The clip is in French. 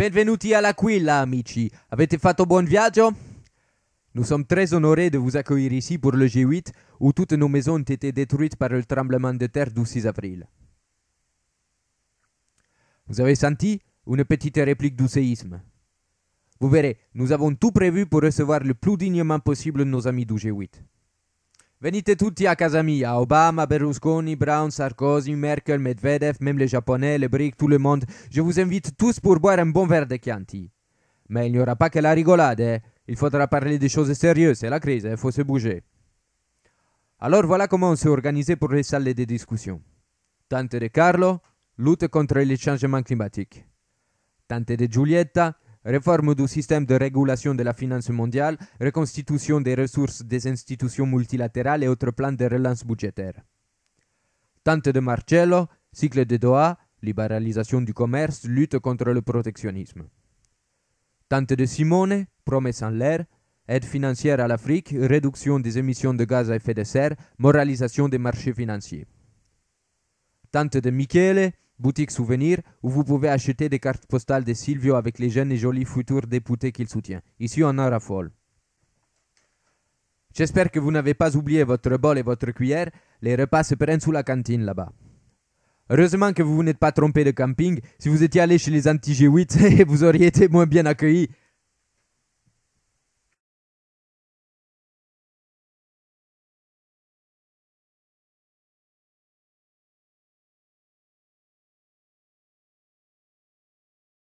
Benvenuti l'Aquila, amici. Avete un bon viaggio? Nous sommes très honorés de vous accueillir ici pour le G8, où toutes nos maisons ont été détruites par le tremblement de terre du 6 avril. Vous avez senti une petite réplique du séisme. Vous verrez, nous avons tout prévu pour recevoir le plus dignement possible nos amis du G8. Venite tutti a casa mia, Obama, Berlusconi, Brown, Sarkozy, Merkel, Medvedev, même les Japonais, les BRIC, tout le monde. Je vous invite tous pour boire un bon verre de Chianti. Mais il n'y aura pas que la rigolade, eh. il faudra parler des choses sérieuses, c'est la crise, il eh, faut se bouger. Alors voilà comment on s'est organisé pour les salles de discussion. Tante de Carlo, lutte contre les changements climatiques. Tante de Giulietta, réforme du système de régulation de la finance mondiale, reconstitution des ressources des institutions multilatérales et autres plans de relance budgétaire. Tante de Marcello, cycle de Doha, libéralisation du commerce, lutte contre le protectionnisme. Tante de Simone, promesse en l'air, aide financière à l'Afrique, réduction des émissions de gaz à effet de serre, moralisation des marchés financiers. Tante de Michele, boutique souvenir, où vous pouvez acheter des cartes postales de Silvio avec les jeunes et jolis futurs députés qu'il soutient. Ici, on en raffole. J'espère que vous n'avez pas oublié votre bol et votre cuillère. Les repas se prennent sous la cantine là-bas. Heureusement que vous n'êtes pas trompé de camping. Si vous étiez allé chez les anti-G8, vous auriez été moins bien accueillis.